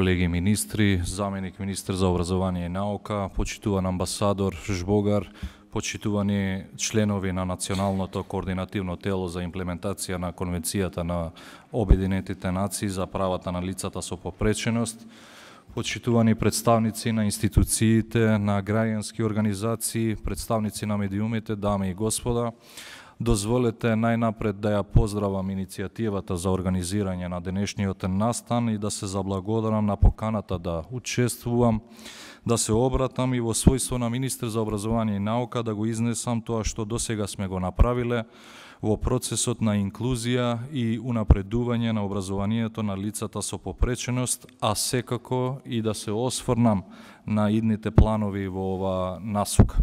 Колеги министри, заменик министр за образование и наука, почитуван амбасадор Жбогар, почитувани членови на Националното координативно тело за имплементација на Конвенцијата на Обединетите нации за правата на лицата со попреченост, почитувани представници на институциите, на граѓански организации, представници на медиумите, дами и господа, Дозволете најнапред да ја поздравам иницијативата за организирање на денешниот настан и да се заблагодарам на поканата да учествувам, да се обратам и во својство на министр за образование и наука да го изнесам тоа што досега сме го направиле во процесот на инклузија и унапредување на образованието на лицата со попреченост, а секако и да се осфорнам на идните планови во оваа насука.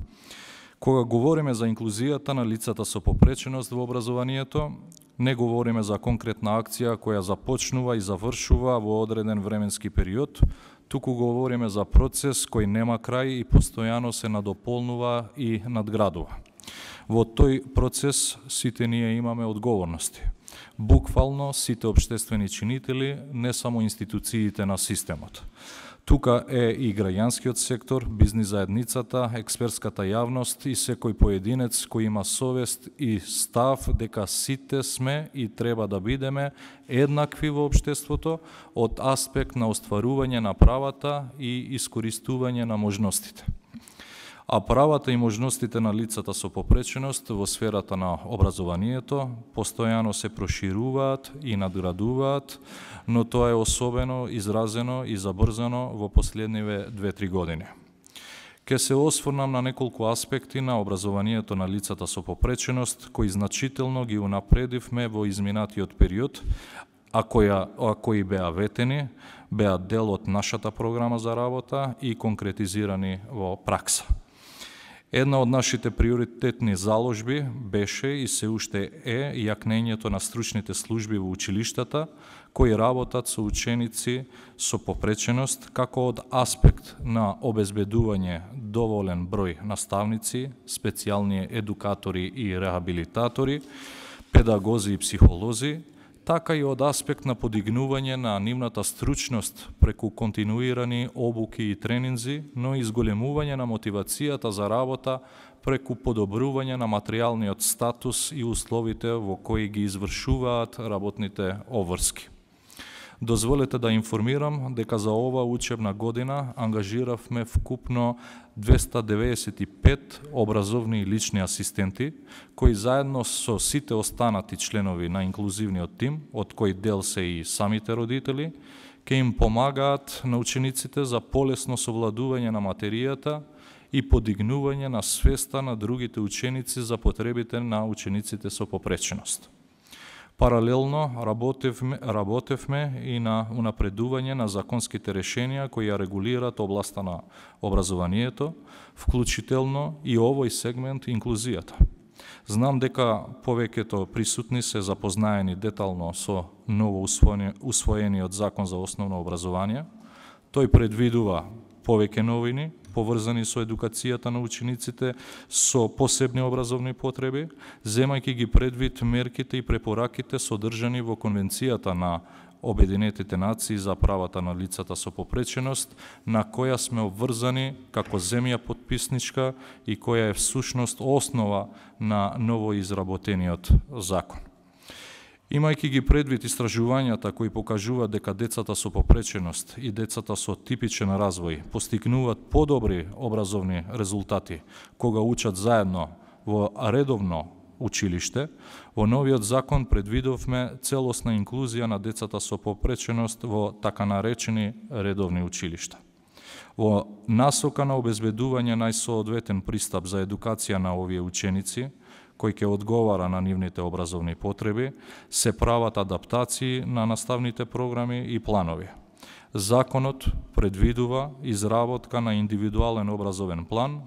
Кога говориме за инклузијата на лицата со попреченост во образованието, не говориме за конкретна акција која започнува и завршува во одреден временски период, туку говориме за процес кој нема крај и постојано се надополнува и надградува. Во тој процес сите ние имаме одговорности. Буквално сите обштествени чинители, не само институциите на системот. Тука е и граѓанскиот сектор, бизнис заедницата, експертската јавност и секој поединец кој има совест и став дека сите сме и треба да бидеме еднакви во општеството од аспект на остварување на правата и искористување на можностите а правата и можностите на лицата со попреченост во сферата на образованието постојано се прошируваат и надградуваат, но тоа е особено изразено и забрзано во последниве 2-3 години. Ке се осфорнам на неколку аспекти на образованието на лицата со попреченост, кои значително ги унапредивме во изминатиот период, а, која, а кои беа ветени, беа дел од нашата програма за работа и конкретизирани во пракса. Една од нашите приоритетни заложби беше и се уште е јакнењето на стручните служби во училиштата кои работат со ученици со попреченост како од аспект на обезбедување доволен број наставници, специјални едукатори и рехабилитатори, педагози и психолози, така и од аспект на подигнување на нивната стручност преку континуирани обуки и тренинзи, но и изголемување на мотивацијата за работа преку подобрување на материјалниот статус и условите во кои ги извршуваат работните обврски. Дозволете да информирам дека за ова учебна година ангажиравме вкупно 295 образовни и лични асистенти, кои заедно со сите останати членови на инклузивниот тим, од кој дел се и самите родители, ке им помагаат на учениците за полесно совладување на материјата и подигнување на свеста на другите ученици за потребите на учениците со попреченост. Паралелно работевме, работевме и на унапредување на законските решенија кои ја регулираат областа на образованието, вклучително и овој сегмент инклузијата. Знам дека повеќето присутни се запознаени детално со ново усвоениот закон за основно образование. Тој предвидува повеќе новини, поврзани со едукацијата на учениците со посебни образовни потреби, земајќи ги предвид мерките и препораките содржани во Конвенцијата на Обединетите нации за правата на лицата со попреченост, на која сме обврзани како земја подписничка и која е всушност основа на новоизработениот закон. Имајќи ги предвид истражувањата кои покажуваат дека децата со попреченост и децата со типичен развој постигнуваат подобри образовни резултати кога учат заедно во редовно училиште, во новиот закон предвидовме целосна инклузија на децата со попреченост во така наречени редовни училишта. Во насока на обезбедување најсоодветен пристап за едукација на овие ученици, кој ќе одговара на нивните образовни потреби, се прават адаптации на наставните програми и планови. Законот предвидува изработка на индивидуален образовен план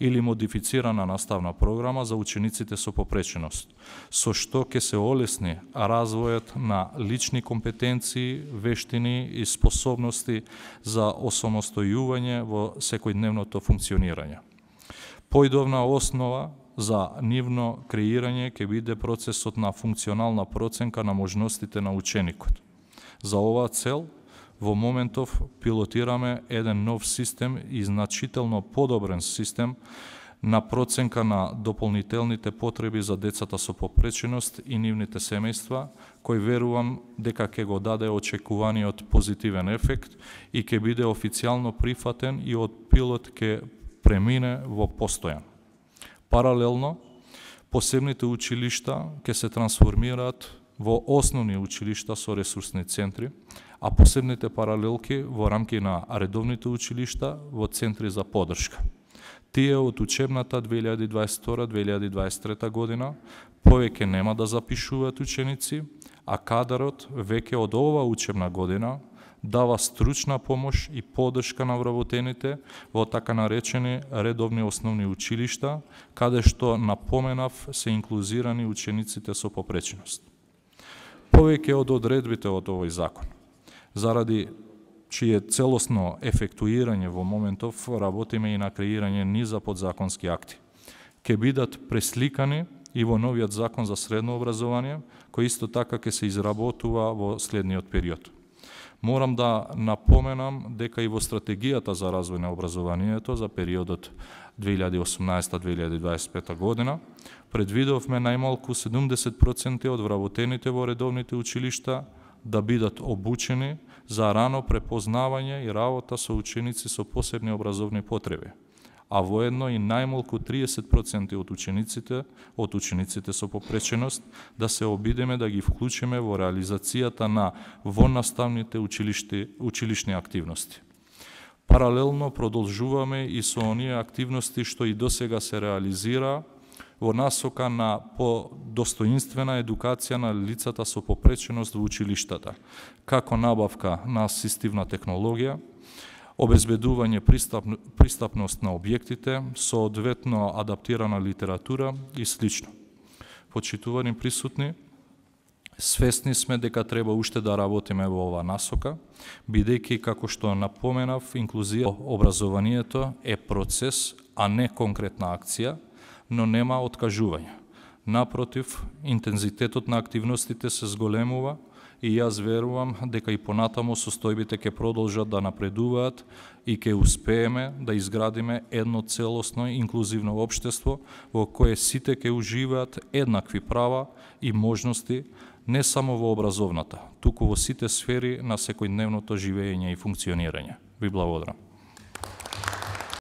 или модифицирана наставна програма за учениците со попреченост, со што ќе се олесни развојот на лични компетенции, вештини и способности за осомостојување во секојдневното функционирање. Појдовна основа за нивно креирање ќе биде процесот на функционална проценка на можностите на ученикот. За оваа цел, во моментов пилотираме еден нов систем и значително подобрен систем на проценка на дополнителните потреби за децата со попреченост и нивните семејства, кој верувам дека ќе го даде очекуваниот позитивен ефект и ќе биде официјално прифатен и од пилот ќе премине во постојан. Паралелно, посебните училишта ќе се трансформираат во основни училишта со ресурсни центри, а посебните паралелки во рамки на редовните училишта во центри за подршка. Тие од учебната 2022-2023 година повеќе нема да запишуваат ученици, а кадарот веќе од оваа учебна година дава стручна помош и подршка на вработените во така наречени редовни основни училишта, каде што, напоменав, се инклузирани учениците со попреченост. Повеќе од одредбите од овој закон, заради чие целосно ефектуирање во моментов работиме и на креирање низа подзаконски акти. Ке бидат пресликани и во новиот закон за средно образование, кој исто така ќе се изработува во следниот период. Морам да напоменам дека и во стратегијата за развој на образованието за периодот 2018-2025 година предвидовме најмалку 70% од вработените во редовните училишта да бидат обучени за рано препознавање и работа со ученици со посебни образовни потреби а воедно и најмалку 30% од учениците, од учениците со попреченост, да се обидеме да ги вклучиме во реализацијата на вонаставните училишти, училишни активности. Паралелно продолжуваме и со оние активности што и досега се реализира во насока на по достоинствена едукација на лицата со попреченост во училиштата, како набавка на асистивна технологија, обезбедување пристапност на објектите, соодветно адаптирана литература и слично. Почитувани присутни, Свесни сме дека треба уште да работиме во оваа насока, бидејќи како што напоменав, инклузија образованието е процес, а не конкретна акција, но нема откажување. Напротив, интензитетот на активностите се зголемува, и јас верувам дека и понатаму состојбите ќе продолжат да напредуваат и ќе успееме да изградиме едно целосно и инклузивно општество во кое сите ќе уживаат еднакви права и можности не само во образовната, туку во сите сфери на секојдневното живење и функционирање. Ви благодарам.